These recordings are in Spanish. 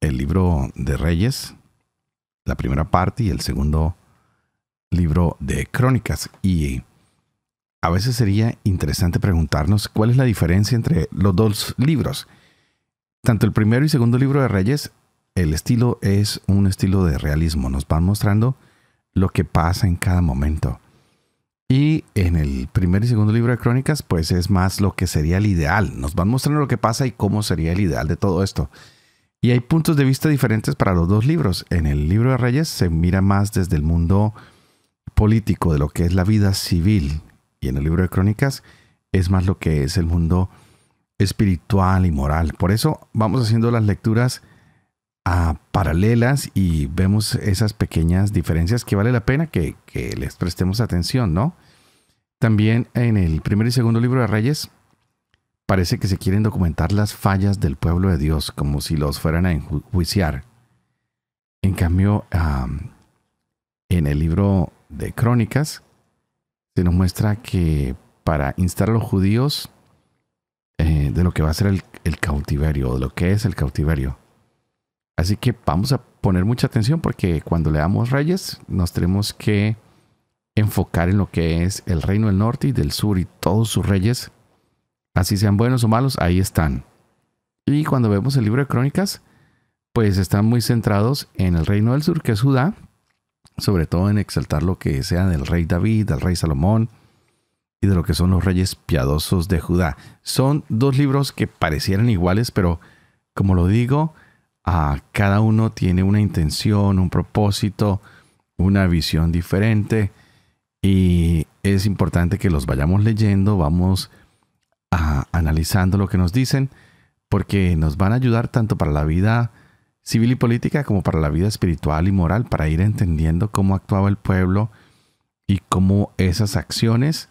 el libro de Reyes, la primera parte, y el segundo libro de Crónicas. Y a veces sería interesante preguntarnos cuál es la diferencia entre los dos libros. Tanto el primero y segundo libro de Reyes, el estilo es un estilo de realismo. Nos van mostrando lo que pasa en cada momento. Y en el primer y segundo libro de Crónicas, pues es más lo que sería el ideal. Nos van mostrando lo que pasa y cómo sería el ideal de todo esto. Y hay puntos de vista diferentes para los dos libros. En el libro de Reyes se mira más desde el mundo político, de lo que es la vida civil. Y en el libro de Crónicas es más lo que es el mundo espiritual y moral. Por eso vamos haciendo las lecturas a ah, paralelas y vemos esas pequeñas diferencias que vale la pena que, que les prestemos atención, ¿no? También en el primer y segundo libro de Reyes Parece que se quieren documentar las fallas del pueblo de Dios como si los fueran a enjuiciar. En cambio, en el libro de Crónicas se nos muestra que para instar a los judíos eh, de lo que va a ser el, el cautiverio, de lo que es el cautiverio. Así que vamos a poner mucha atención porque cuando leamos reyes nos tenemos que enfocar en lo que es el reino del norte y del sur y todos sus reyes así sean buenos o malos, ahí están. Y cuando vemos el libro de Crónicas, pues están muy centrados en el reino del sur, que es Judá, sobre todo en exaltar lo que sea del rey David, del rey Salomón y de lo que son los reyes piadosos de Judá. Son dos libros que parecieran iguales, pero como lo digo, a cada uno tiene una intención, un propósito, una visión diferente y es importante que los vayamos leyendo, vamos analizando lo que nos dicen, porque nos van a ayudar tanto para la vida civil y política como para la vida espiritual y moral, para ir entendiendo cómo actuaba el pueblo y cómo esas acciones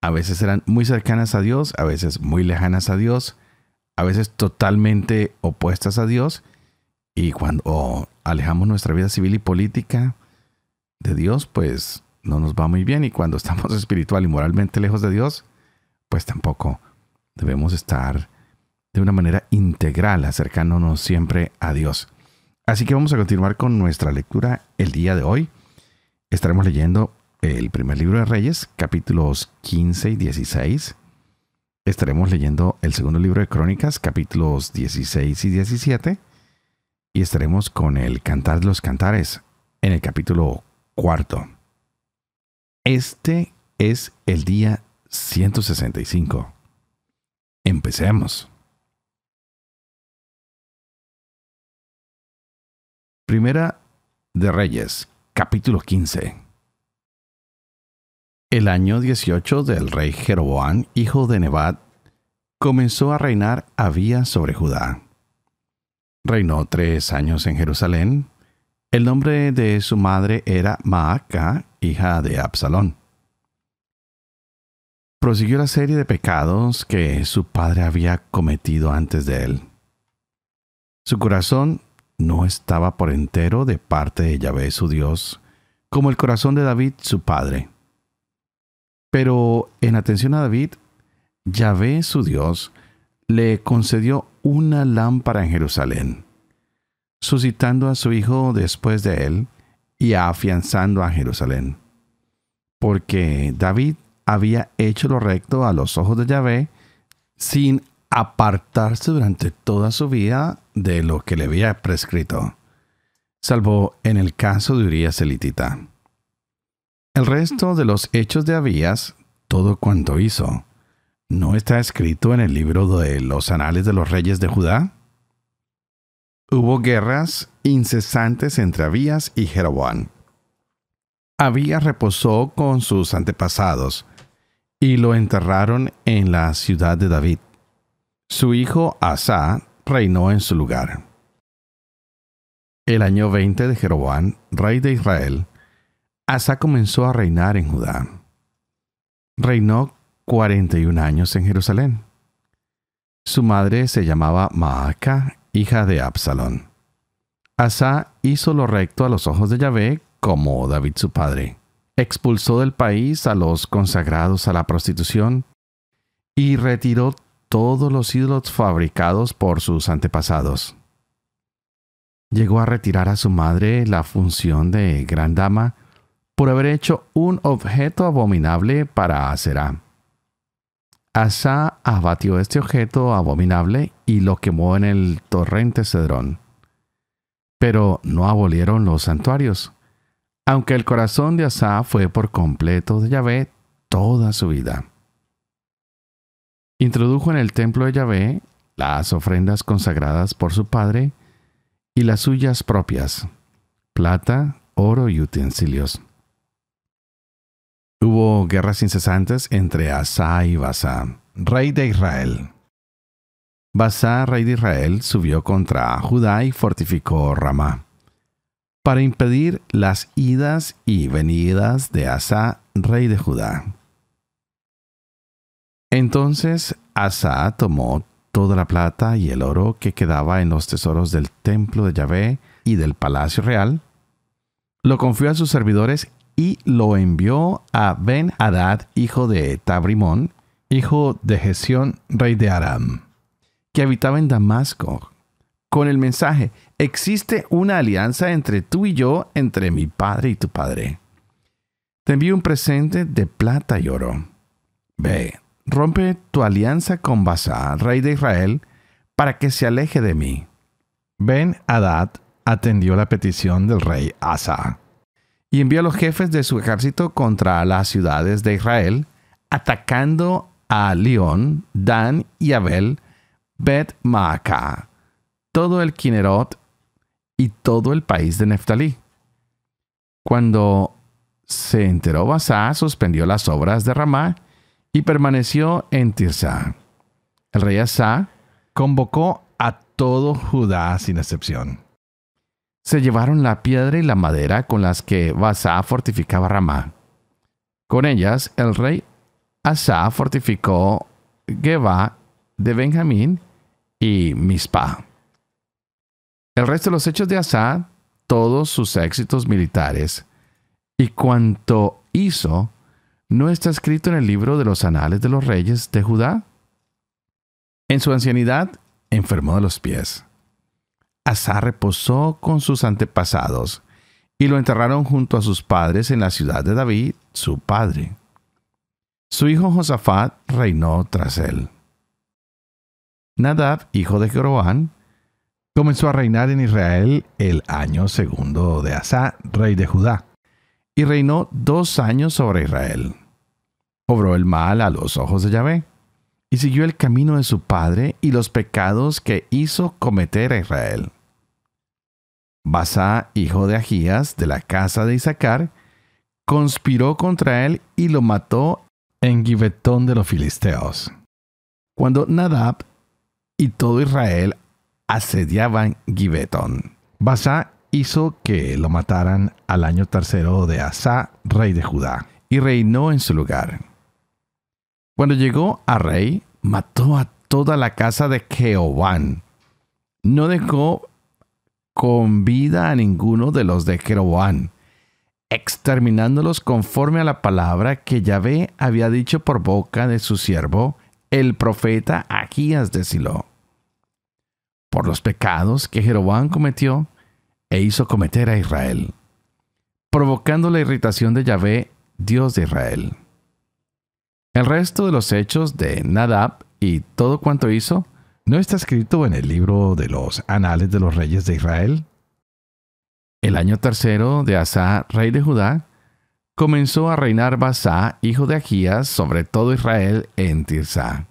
a veces eran muy cercanas a Dios, a veces muy lejanas a Dios, a veces totalmente opuestas a Dios. Y cuando alejamos nuestra vida civil y política de Dios, pues no nos va muy bien. Y cuando estamos espiritual y moralmente lejos de Dios, pues tampoco debemos estar de una manera integral acercándonos siempre a Dios. Así que vamos a continuar con nuestra lectura el día de hoy. Estaremos leyendo el primer libro de Reyes, capítulos 15 y 16. Estaremos leyendo el segundo libro de Crónicas, capítulos 16 y 17. Y estaremos con el Cantar de los Cantares, en el capítulo cuarto. Este es el día 165. Empecemos. Primera de Reyes, capítulo 15. El año 18 del rey Jeroboán, hijo de Nebat, comenzó a reinar había sobre Judá. Reinó tres años en Jerusalén. El nombre de su madre era Maaca, hija de Absalón prosiguió la serie de pecados que su padre había cometido antes de él. Su corazón no estaba por entero de parte de Yahvé su Dios, como el corazón de David su padre. Pero en atención a David, Yahvé su Dios le concedió una lámpara en Jerusalén, suscitando a su hijo después de él y afianzando a Jerusalén. Porque David había hecho lo recto a los ojos de Yahvé sin apartarse durante toda su vida de lo que le había prescrito, salvo en el caso de Urias elitita. El resto de los hechos de Abías, todo cuanto hizo, ¿no está escrito en el libro de los anales de los reyes de Judá? Hubo guerras incesantes entre Abías y Jeroboam. Abías reposó con sus antepasados, y lo enterraron en la ciudad de David. Su hijo Asa reinó en su lugar. El año 20 de Jeroboam, rey de Israel, Asa comenzó a reinar en Judá. Reinó 41 años en Jerusalén. Su madre se llamaba Maaca, hija de Absalón. Asa hizo lo recto a los ojos de Yahvé como David su padre expulsó del país a los consagrados a la prostitución y retiró todos los ídolos fabricados por sus antepasados. Llegó a retirar a su madre la función de gran dama por haber hecho un objeto abominable para Aserá. Asa abatió este objeto abominable y lo quemó en el torrente Cedrón. Pero no abolieron los santuarios aunque el corazón de Asa fue por completo de Yahvé toda su vida. Introdujo en el templo de Yahvé las ofrendas consagradas por su padre y las suyas propias, plata, oro y utensilios. Hubo guerras incesantes entre Asa y Basá, rey de Israel. Basá, rey de Israel, subió contra Judá y fortificó Ramá para impedir las idas y venidas de Asa, rey de Judá. Entonces Asa tomó toda la plata y el oro que quedaba en los tesoros del templo de Yahvé y del palacio real, lo confió a sus servidores y lo envió a Ben Hadad, hijo de Tabrimón, hijo de Gesión, rey de Aram, que habitaba en Damasco, con el mensaje, existe una alianza entre tú y yo, entre mi padre y tu padre. Te envío un presente de plata y oro. Ve, rompe tu alianza con Basa, rey de Israel, para que se aleje de mí. Ben Adad atendió la petición del rey Asa y envió a los jefes de su ejército contra las ciudades de Israel, atacando a León, Dan y Abel, Bet Maacá, todo el Kinerot y todo el país de Neftalí. Cuando se enteró Basá, suspendió las obras de Ramá y permaneció en Tirsa. El rey Asá convocó a todo Judá sin excepción. Se llevaron la piedra y la madera con las que Basá fortificaba Ramá. Con ellas, el rey Asá fortificó Geba de Benjamín y Mizpah. El resto de los hechos de Asa, todos sus éxitos militares y cuanto hizo, no está escrito en el libro de los anales de los reyes de Judá. En su ancianidad, enfermó de los pies. Asa reposó con sus antepasados y lo enterraron junto a sus padres en la ciudad de David, su padre. Su hijo Josafat reinó tras él. Nadab, hijo de Jeroboam, comenzó a reinar en Israel el año segundo de Asa, rey de Judá, y reinó dos años sobre Israel. Obró el mal a los ojos de Yahvé, y siguió el camino de su padre y los pecados que hizo cometer a Israel. Basá, hijo de Agías, de la casa de Isaacar, conspiró contra él y lo mató en Gibetón de los Filisteos. Cuando Nadab y todo Israel asediaban Gibetón. Basá hizo que lo mataran al año tercero de Asá, rey de Judá, y reinó en su lugar. Cuando llegó a rey, mató a toda la casa de Jehová. No dejó con vida a ninguno de los de Jehová, exterminándolos conforme a la palabra que Yahvé había dicho por boca de su siervo, el profeta Agías de Silo por los pecados que Jeroboam cometió e hizo cometer a Israel, provocando la irritación de Yahvé, Dios de Israel. El resto de los hechos de Nadab y todo cuanto hizo no está escrito en el libro de los anales de los reyes de Israel. El año tercero de Asa, rey de Judá, comenzó a reinar Basá, hijo de Ajías, sobre todo Israel en Tirsa.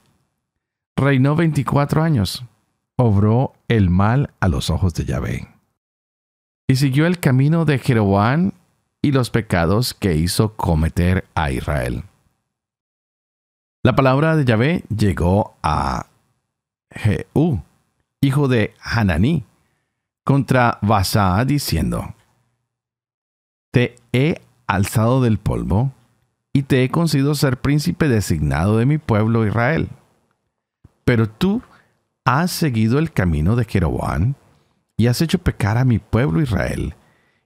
Reinó 24 años obró el mal a los ojos de Yahvé. Y siguió el camino de Jeroboam y los pecados que hizo cometer a Israel. La palabra de Yahvé llegó a Jehú, hijo de Hananí, contra Basá, diciendo: Te he alzado del polvo y te he conseguido ser príncipe designado de mi pueblo Israel. Pero tú has seguido el camino de Jeroboam y has hecho pecar a mi pueblo Israel,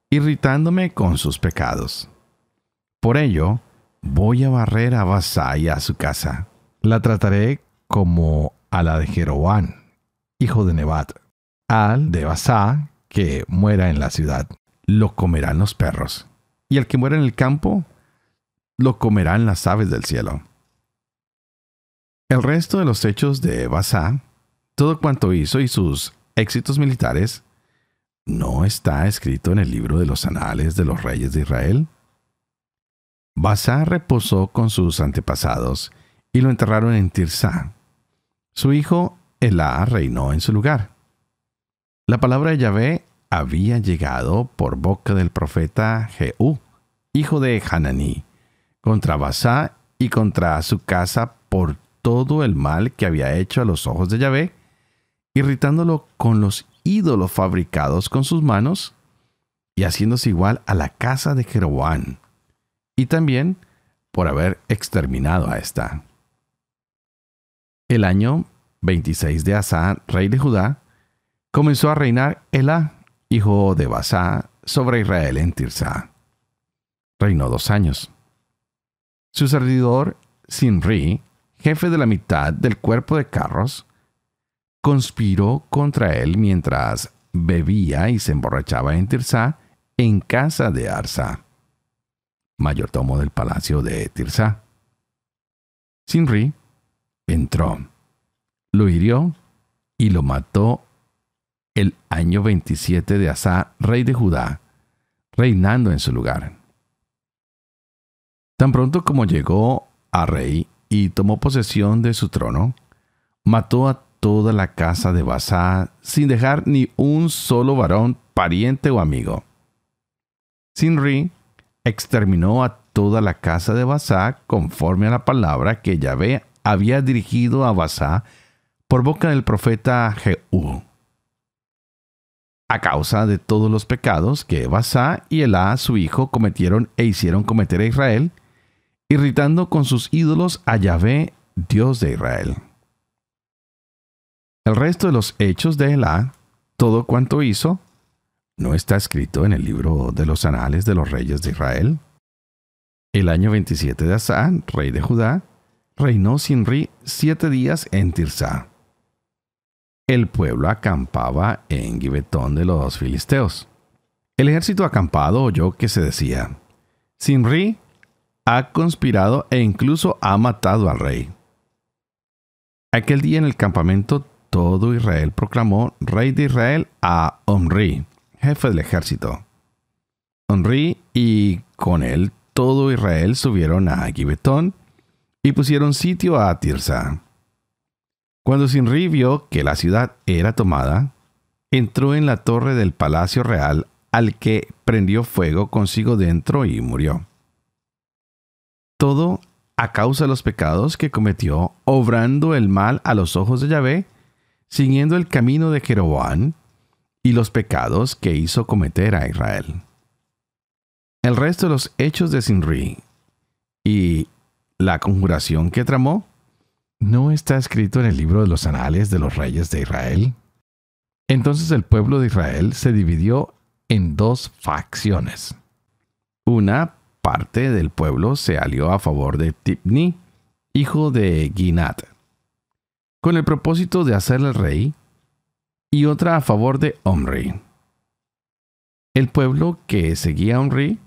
irritándome con sus pecados. Por ello, voy a barrer a Basá y a su casa. La trataré como a la de Jeroboam, hijo de Nebat, al de Basá, que muera en la ciudad. Lo comerán los perros, y al que muera en el campo, lo comerán las aves del cielo. El resto de los hechos de Basá todo cuanto hizo y sus éxitos militares no está escrito en el libro de los anales de los reyes de Israel. Basá reposó con sus antepasados y lo enterraron en Tirsá. Su hijo Elá reinó en su lugar. La palabra de Yahvé había llegado por boca del profeta Jehú, hijo de Hananí, contra Basá y contra su casa por todo el mal que había hecho a los ojos de Yahvé irritándolo con los ídolos fabricados con sus manos y haciéndose igual a la casa de Jeroboam, y también por haber exterminado a esta. El año 26 de Asa, rey de Judá, comenzó a reinar Elá, hijo de Basá, sobre Israel en Tirsa. Reinó dos años. Su servidor, Sinri, jefe de la mitad del cuerpo de carros, conspiró contra él mientras bebía y se emborrachaba en Tirsa, en casa de Arsa, mayordomo del palacio de Tirsá. Sinri entró, lo hirió y lo mató el año 27 de Asa, rey de Judá, reinando en su lugar. Tan pronto como llegó a rey y tomó posesión de su trono, mató a toda la casa de Basá, sin dejar ni un solo varón, pariente o amigo. Sinri exterminó a toda la casa de Basá conforme a la palabra que Yahvé había dirigido a Basá por boca del profeta Jehú. A causa de todos los pecados que Basá y Elá, su hijo, cometieron e hicieron cometer a Israel, irritando con sus ídolos a Yahvé, Dios de Israel. El resto de los hechos de Elá, todo cuanto hizo, ¿no está escrito en el libro de los anales de los reyes de Israel? El año 27 de Asa, rey de Judá, reinó Sinri siete días en Tirsa. El pueblo acampaba en Gibetón de los filisteos. El ejército acampado oyó que se decía, Sinri ha conspirado e incluso ha matado al rey. Aquel día en el campamento todo Israel proclamó rey de Israel a Omri, jefe del ejército. Omri y con él todo Israel subieron a Gibetón y pusieron sitio a Tirsa. Cuando Sinri vio que la ciudad era tomada, entró en la torre del palacio real al que prendió fuego consigo dentro y murió. Todo a causa de los pecados que cometió, obrando el mal a los ojos de Yahvé, siguiendo el camino de Jeroboam y los pecados que hizo cometer a Israel. El resto de los hechos de Sinri y la conjuración que tramó no está escrito en el libro de los anales de los reyes de Israel. Entonces el pueblo de Israel se dividió en dos facciones. Una parte del pueblo se alió a favor de Tipni, hijo de Ginat, con el propósito de hacerle rey, y otra a favor de Omri. El pueblo que seguía a Omri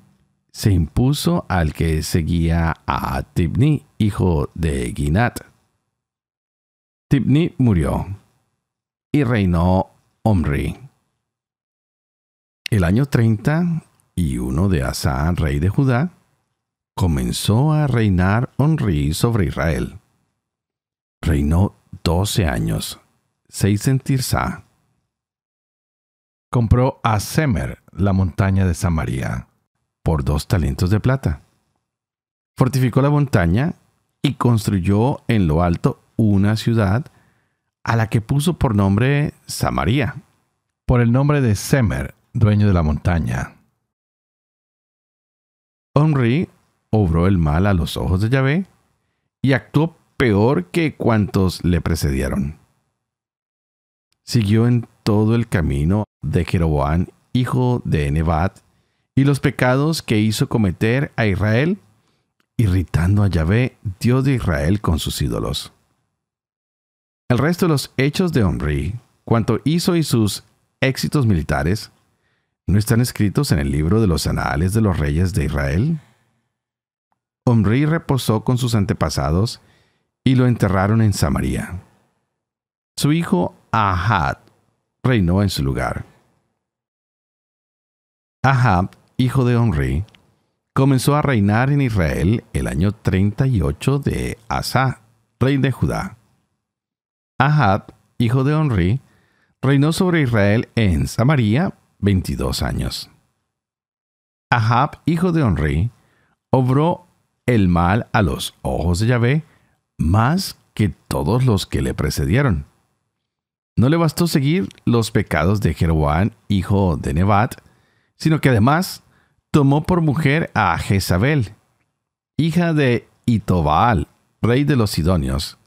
se impuso al que seguía a Tibni, hijo de Ginat. Tibni murió y reinó Omri. El año 30 y uno de Asa, rey de Judá, comenzó a reinar Omri sobre Israel. Reinó 12 años, 6 en compró a Semer, la montaña de Samaria, por dos talentos de plata. Fortificó la montaña y construyó en lo alto una ciudad a la que puso por nombre Samaria, por el nombre de Semer, dueño de la montaña. Omri obró el mal a los ojos de Yahvé y actuó peor que cuantos le precedieron. Siguió en todo el camino de Jeroboam, hijo de Nebat, y los pecados que hizo cometer a Israel, irritando a Yahvé, Dios de Israel, con sus ídolos. El resto de los hechos de Omri, cuanto hizo y sus éxitos militares, ¿no están escritos en el libro de los anales de los reyes de Israel? Omri reposó con sus antepasados y lo enterraron en Samaria. Su hijo Ahad reinó en su lugar. Ahab, hijo de Onri, comenzó a reinar en Israel el año 38 de Asa, rey de Judá. Ahad hijo de Onri, reinó sobre Israel en Samaria 22 años. Ahab, hijo de Onri, obró el mal a los ojos de Yahvé, más que todos los que le precedieron. No le bastó seguir los pecados de Jeroboam, hijo de Nebat, sino que además tomó por mujer a Jezabel, hija de Itobaal, rey de los Sidonios,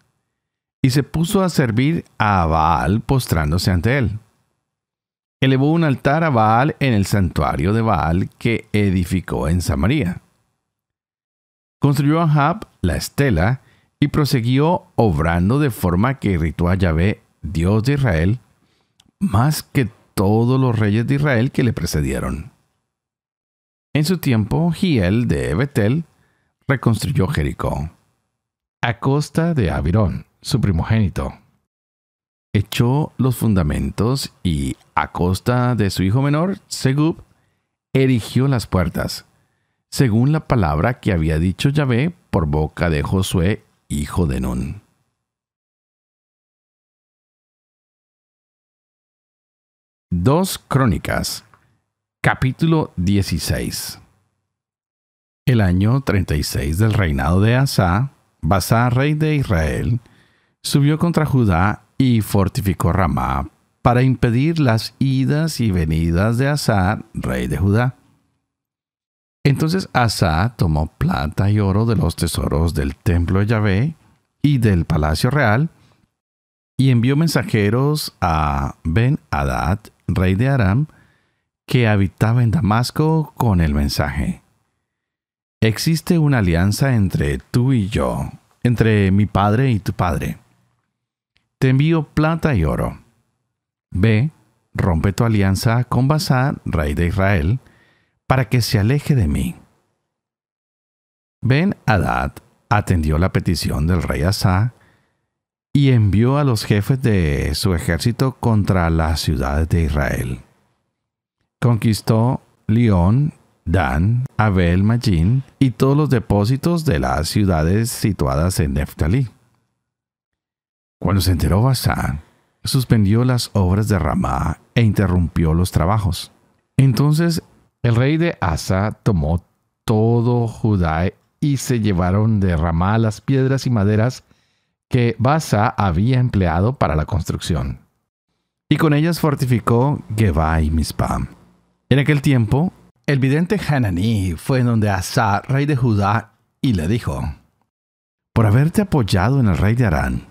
y se puso a servir a Baal postrándose ante él. Elevó un altar a Baal en el santuario de Baal que edificó en Samaria. Construyó a Ahab la estela y prosiguió obrando de forma que irritó a Yahvé, Dios de Israel, más que todos los reyes de Israel que le precedieron. En su tiempo, Giel de Betel reconstruyó Jericó, a costa de Abirón, su primogénito. Echó los fundamentos y, a costa de su hijo menor, Segub, erigió las puertas, según la palabra que había dicho Yahvé por boca de Josué, hijo de Nun. Dos Crónicas, capítulo 16. El año 36 del reinado de Asa, basa rey de Israel, subió contra Judá y fortificó Ramá para impedir las idas y venidas de Asa, rey de Judá. Entonces Asa tomó plata y oro de los tesoros del templo de Yahvé y del palacio real, y envió mensajeros a Ben-Hadad, rey de Aram, que habitaba en Damasco, con el mensaje. Existe una alianza entre tú y yo, entre mi padre y tu padre. Te envío plata y oro. Ve, rompe tu alianza con Basán, rey de Israel, para que se aleje de mí. Ben Adad atendió la petición del rey Asa y envió a los jefes de su ejército contra las ciudades de Israel. Conquistó León, Dan, Abel, Magín y todos los depósitos de las ciudades situadas en Neftalí. Cuando se enteró Basán, suspendió las obras de Ramá e interrumpió los trabajos. Entonces el rey de Asa tomó todo Judá y se llevaron de Ramá las piedras y maderas que Basa había empleado para la construcción. Y con ellas fortificó Geba y Mizpah. En aquel tiempo, el vidente Hananí fue en donde Asa, rey de Judá, y le dijo, Por haberte apoyado en el rey de Arán,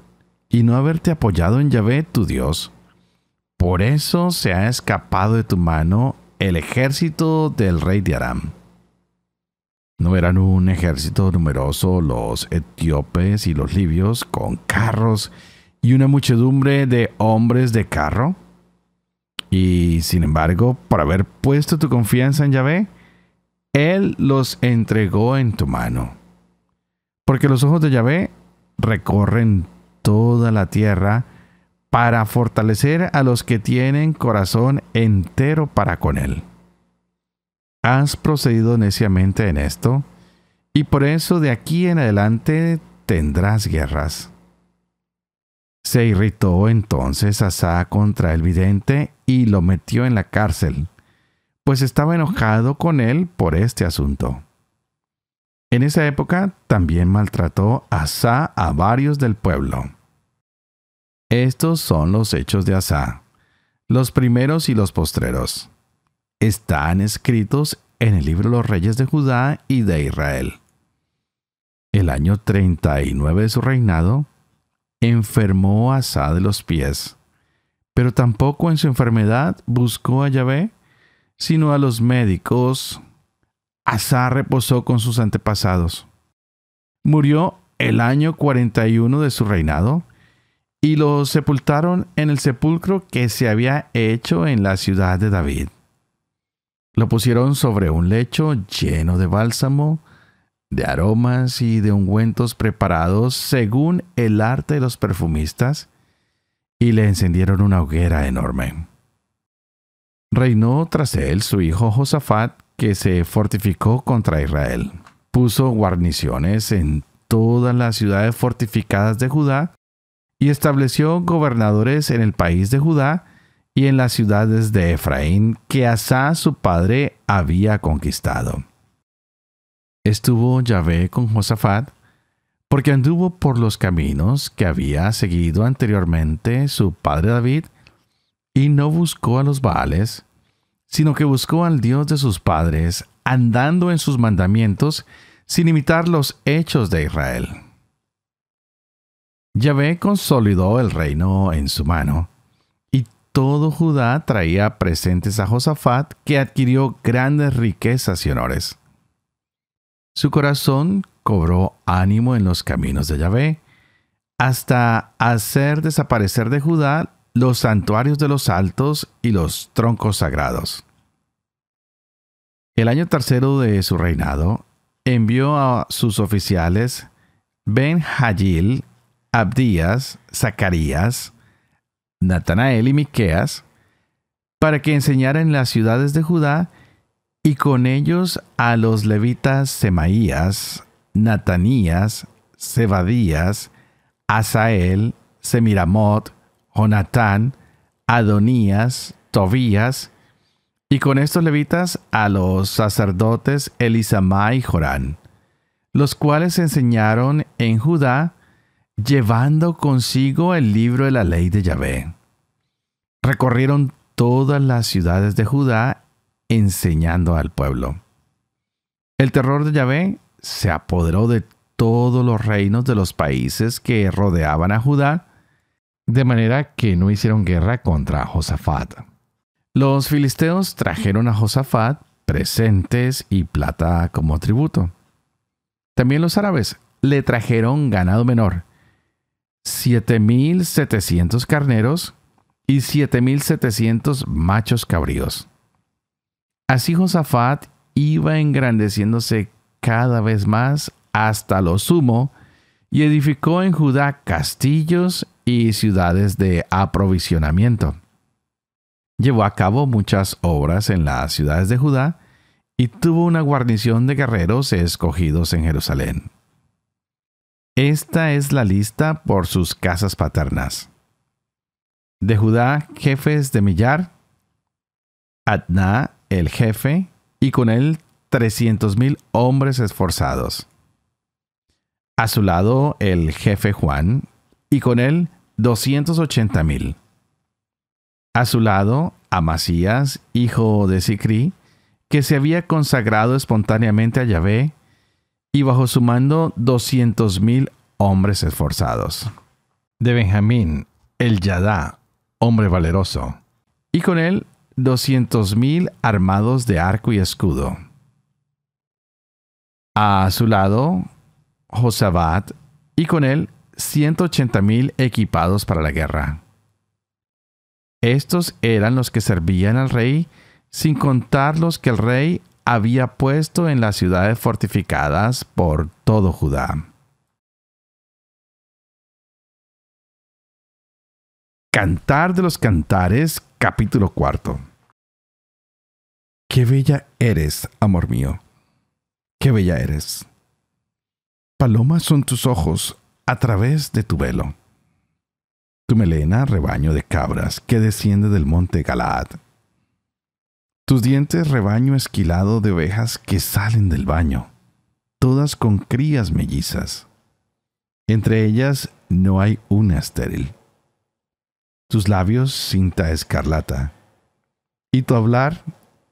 y no haberte apoyado en Yahvé tu Dios, por eso se ha escapado de tu mano el ejército del rey de Aram. No eran un ejército numeroso los etíopes y los libios con carros y una muchedumbre de hombres de carro. Y sin embargo, por haber puesto tu confianza en Yahvé, Él los entregó en tu mano. Porque los ojos de Yahvé recorren toda la tierra para fortalecer a los que tienen corazón entero para con Él. Has procedido neciamente en esto, y por eso de aquí en adelante tendrás guerras. Se irritó entonces Asa contra el vidente y lo metió en la cárcel, pues estaba enojado con él por este asunto. En esa época también maltrató Asa a varios del pueblo. Estos son los hechos de Asa, los primeros y los postreros. Están escritos en el libro de Los Reyes de Judá y de Israel. El año 39 de su reinado, enfermó Asa de los pies, pero tampoco en su enfermedad buscó a Yahvé, sino a los médicos. Asá reposó con sus antepasados. Murió el año 41 de su reinado y lo sepultaron en el sepulcro que se había hecho en la ciudad de David. Lo pusieron sobre un lecho lleno de bálsamo, de aromas y de ungüentos preparados según el arte de los perfumistas, y le encendieron una hoguera enorme. Reinó tras él su hijo Josafat, que se fortificó contra Israel. Puso guarniciones en todas las ciudades fortificadas de Judá y estableció gobernadores en el país de Judá y en las ciudades de Efraín que Asa su padre había conquistado. Estuvo Yahvé con Josafat, porque anduvo por los caminos que había seguido anteriormente su padre David, y no buscó a los Baales, sino que buscó al Dios de sus padres, andando en sus mandamientos, sin imitar los hechos de Israel. Yahvé consolidó el reino en su mano, y todo Judá traía presentes a Josafat, que adquirió grandes riquezas y honores. Su corazón cobró ánimo en los caminos de Yahvé, hasta hacer desaparecer de Judá los santuarios de los altos y los troncos sagrados. El año tercero de su reinado, envió a sus oficiales Ben Hayil Abdías, Zacarías, Natanael y Miqueas, para que enseñaran en las ciudades de Judá y con ellos a los levitas Semaías, Natanías, Zebadías, Asael, Semiramot, Jonatán, Adonías, Tobías, y con estos levitas a los sacerdotes Elisama y Jorán, los cuales enseñaron en Judá llevando consigo el libro de la ley de Yahvé. Recorrieron todas las ciudades de Judá enseñando al pueblo. El terror de Yahvé se apoderó de todos los reinos de los países que rodeaban a Judá, de manera que no hicieron guerra contra Josafat. Los filisteos trajeron a Josafat presentes y plata como tributo. También los árabes le trajeron ganado menor, 7.700 carneros y 7.700 machos cabríos. Así Josafat iba engrandeciéndose cada vez más hasta lo sumo y edificó en Judá castillos y ciudades de aprovisionamiento. Llevó a cabo muchas obras en las ciudades de Judá y tuvo una guarnición de guerreros escogidos en Jerusalén. Esta es la lista por sus casas paternas. De Judá, jefes de millar, Adná, el jefe, y con él 300.000 hombres esforzados. A su lado, el jefe Juan, y con él 280.000. A su lado, Amasías, hijo de Sicri, que se había consagrado espontáneamente a Yahvé, y bajo su mando 200.000 hombres esforzados. De Benjamín, el Yadá, hombre valeroso, y con él 200.000 armados de arco y escudo. A su lado, Josabat, y con él 180.000 equipados para la guerra. Estos eran los que servían al rey, sin contar los que el rey había puesto en las ciudades fortificadas por todo Judá. Cantar de los Cantares, capítulo cuarto. Qué bella eres, amor mío. Qué bella eres. Palomas son tus ojos a través de tu velo. Tu melena, rebaño de cabras que desciende del monte Galaad. Tus dientes rebaño esquilado de ovejas que salen del baño, todas con crías mellizas. Entre ellas no hay una estéril. Tus labios cinta escarlata, y tu hablar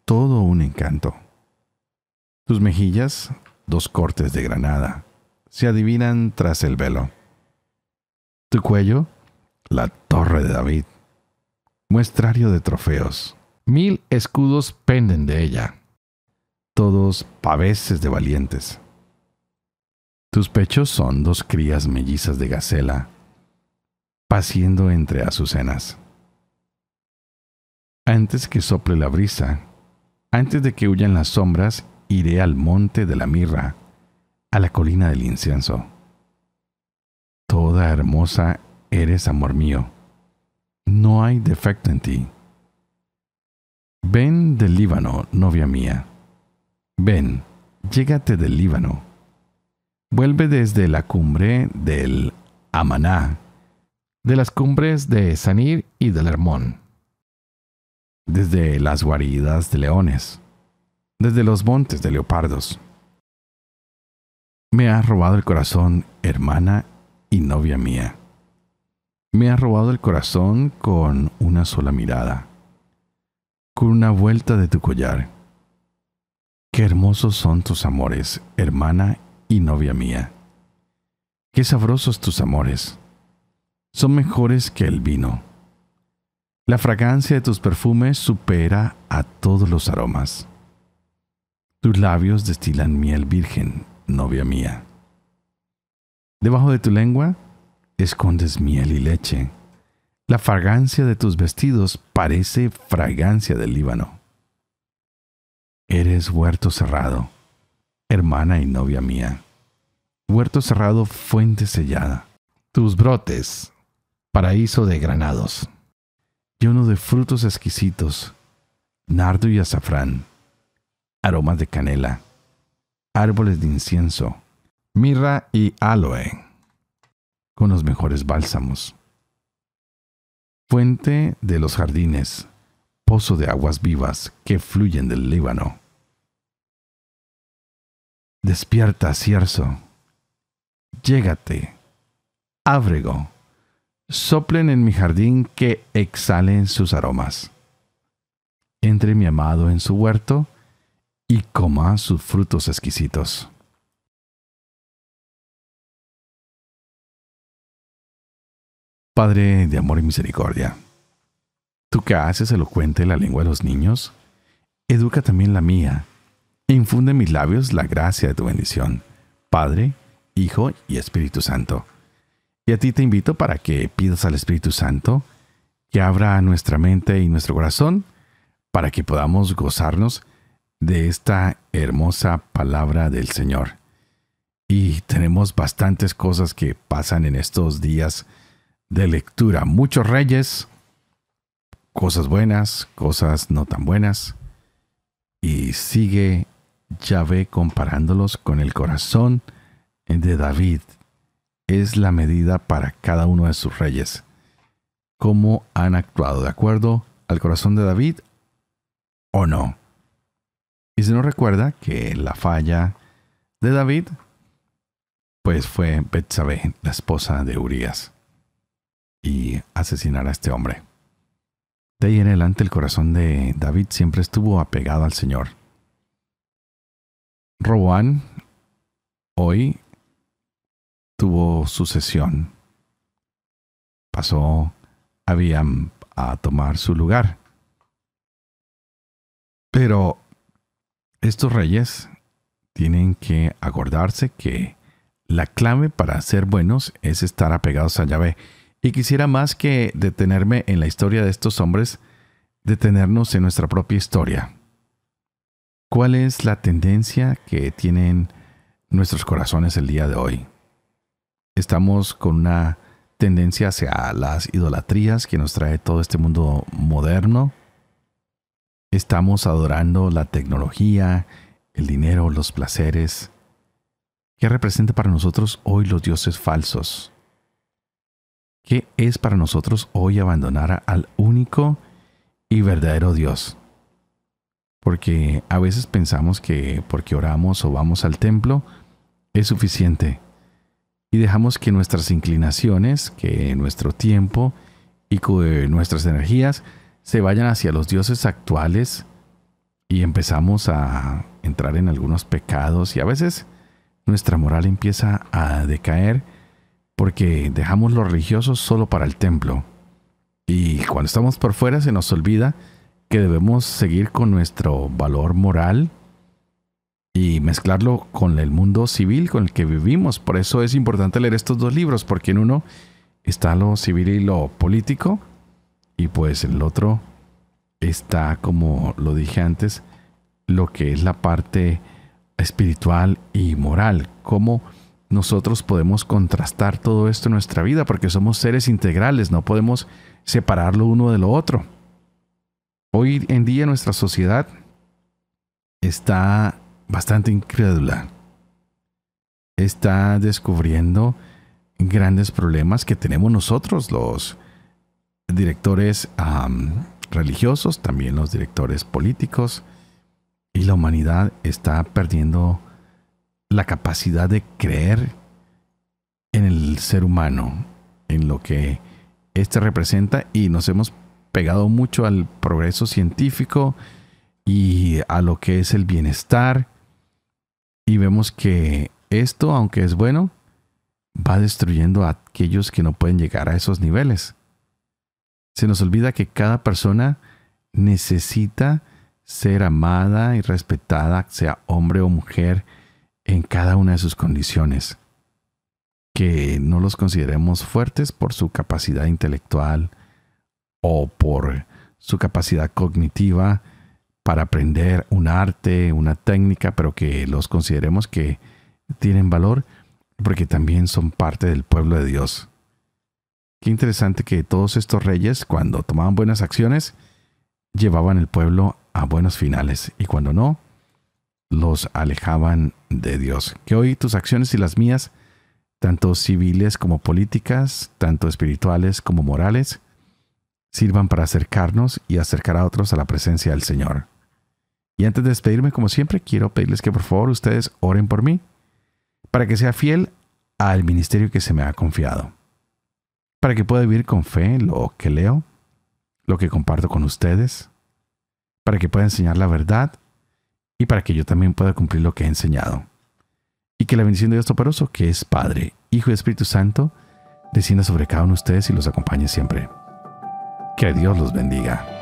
todo un encanto. Tus mejillas dos cortes de granada, se adivinan tras el velo. Tu cuello, la torre de David, muestrario de trofeos. Mil escudos penden de ella, todos paveses de valientes. Tus pechos son dos crías mellizas de gacela, paciendo entre azucenas. Antes que sople la brisa, antes de que huyan las sombras, iré al monte de la mirra, a la colina del incienso. Toda hermosa eres, amor mío. No hay defecto en ti Ven del Líbano, novia mía. Ven, llégate del Líbano. Vuelve desde la cumbre del Amaná, de las cumbres de Sanir y del Hermón, desde las guaridas de leones, desde los montes de leopardos. Me has robado el corazón, hermana y novia mía. Me has robado el corazón con una sola mirada con una vuelta de tu collar. Qué hermosos son tus amores, hermana y novia mía. Qué sabrosos tus amores. Son mejores que el vino. La fragancia de tus perfumes supera a todos los aromas. Tus labios destilan miel virgen, novia mía. Debajo de tu lengua escondes miel y leche. La fragancia de tus vestidos parece fragancia del Líbano. Eres huerto cerrado, hermana y novia mía. Huerto cerrado, fuente sellada. Tus brotes, paraíso de granados. Lleno de frutos exquisitos, nardo y azafrán, aromas de canela, árboles de incienso, mirra y aloe, con los mejores bálsamos fuente de los jardines, pozo de aguas vivas que fluyen del Líbano. Despierta, cierzo, llégate, ábrego, soplen en mi jardín que exhalen sus aromas. Entre mi amado en su huerto y coma sus frutos exquisitos. Padre de amor y misericordia, tú que haces elocuente la lengua de los niños, educa también la mía, e infunde en mis labios la gracia de tu bendición, Padre, Hijo y Espíritu Santo. Y a ti te invito para que pidas al Espíritu Santo que abra nuestra mente y nuestro corazón para que podamos gozarnos de esta hermosa palabra del Señor. Y tenemos bastantes cosas que pasan en estos días de lectura. Muchos reyes, cosas buenas, cosas no tan buenas. Y sigue Yahvé comparándolos con el corazón de David. Es la medida para cada uno de sus reyes. Cómo han actuado de acuerdo al corazón de David o no. Y se nos recuerda que la falla de David, pues fue Betsabé, la esposa de Urias y asesinar a este hombre. De ahí en adelante el corazón de David siempre estuvo apegado al Señor. Roboán hoy tuvo sucesión. Pasó habían a tomar su lugar. Pero estos reyes tienen que acordarse que la clave para ser buenos es estar apegados a Yahvé. Y quisiera más que detenerme en la historia de estos hombres, detenernos en nuestra propia historia. ¿Cuál es la tendencia que tienen nuestros corazones el día de hoy? Estamos con una tendencia hacia las idolatrías que nos trae todo este mundo moderno. Estamos adorando la tecnología, el dinero, los placeres. ¿Qué representa para nosotros hoy los dioses falsos? Qué es para nosotros hoy abandonar al único y verdadero Dios. Porque a veces pensamos que porque oramos o vamos al templo es suficiente y dejamos que nuestras inclinaciones, que nuestro tiempo y nuestras energías se vayan hacia los dioses actuales y empezamos a entrar en algunos pecados y a veces nuestra moral empieza a decaer porque dejamos lo religioso solo para el templo. Y cuando estamos por fuera se nos olvida que debemos seguir con nuestro valor moral y mezclarlo con el mundo civil con el que vivimos. Por eso es importante leer estos dos libros, porque en uno está lo civil y lo político, y pues en el otro está, como lo dije antes, lo que es la parte espiritual y moral, como nosotros podemos contrastar todo esto en nuestra vida porque somos seres integrales, no podemos separarlo uno de lo otro. Hoy en día nuestra sociedad está bastante incrédula. Está descubriendo grandes problemas que tenemos nosotros, los directores religiosos, también los directores políticos, y la humanidad está perdiendo la capacidad de creer en el ser humano, en lo que éste representa y nos hemos pegado mucho al progreso científico y a lo que es el bienestar y vemos que esto, aunque es bueno, va destruyendo a aquellos que no pueden llegar a esos niveles. Se nos olvida que cada persona necesita ser amada y respetada, sea hombre o mujer, en cada una de sus condiciones. Que no los consideremos fuertes por su capacidad intelectual o por su capacidad cognitiva para aprender un arte, una técnica, pero que los consideremos que tienen valor porque también son parte del pueblo de Dios. Qué interesante que todos estos reyes, cuando tomaban buenas acciones, llevaban el pueblo a buenos finales y cuando no, los alejaban de Dios. Que hoy tus acciones y las mías, tanto civiles como políticas, tanto espirituales como morales, sirvan para acercarnos y acercar a otros a la presencia del Señor. Y antes de despedirme, como siempre, quiero pedirles que por favor ustedes oren por mí, para que sea fiel al ministerio que se me ha confiado, para que pueda vivir con fe lo que leo, lo que comparto con ustedes, para que pueda enseñar la verdad y para que yo también pueda cumplir lo que he enseñado. Y que la bendición de Dios Toporoso, que es Padre, Hijo y Espíritu Santo, descienda sobre cada uno de ustedes y los acompañe siempre. Que Dios los bendiga.